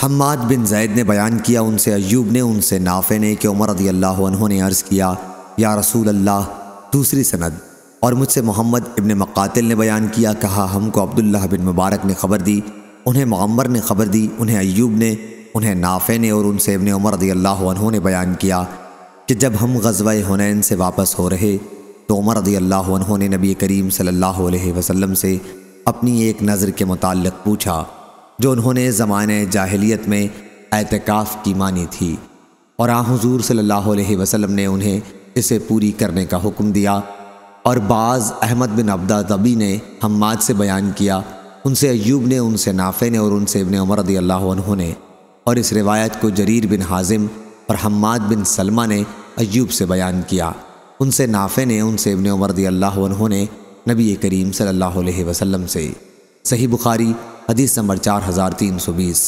हमाद बिन जैद ने बयान किया उनसे अयूब ने उनसे नाफे ने कि उमर रदी अल्लाह ने अर्ज़ किया या रसूल अल्लाह दूसरी सनद और मुझसे मोहम्मद इबन मकातिल ने बयान किया कहा हमको अब्दुल्ला बिन मुबारक ने खबर दी उन्हें मम्मर ने खबर दी उन्हें अयूब ने उन्हें नाफे ने और उनसे इबन उमर रदी अल्लाह ने बयान किया कि जब हम गजवा हुनैन से वापस हो रहे तो उमर रदी अल्लाह ने नबी करीम सल्लल्लाहु अलैहि से अपनी एक नज़र के मुतल पूछा जो उन्होंने ज़माने जाहिलियत में एहतिकाफ़ की मानी थी और आ हजूर सल्लल्लाहु अलैहि वसल्लम ने उन्हें इसे पूरी करने का हुक्म दिया और बाज़ अहमद बिन अब्दा तबी ने हमाद से बयान किया उनसे अयूब ने उनसे नाफे ने और उनसे इबन उमर रदी अल्लाह ने और इस रिवायत को जरीर बिन हाजिम और हमाद बिन सलमा ने अयूब से बयान किया उनसे नाफे ने उनसे इबन उमर रदी अल्लाह ने नबी करीम सल्लल्लाहु अलैहि वसल्लम से सही बुखारी हदीस नंबर चार हज़ार तीन सौ बीस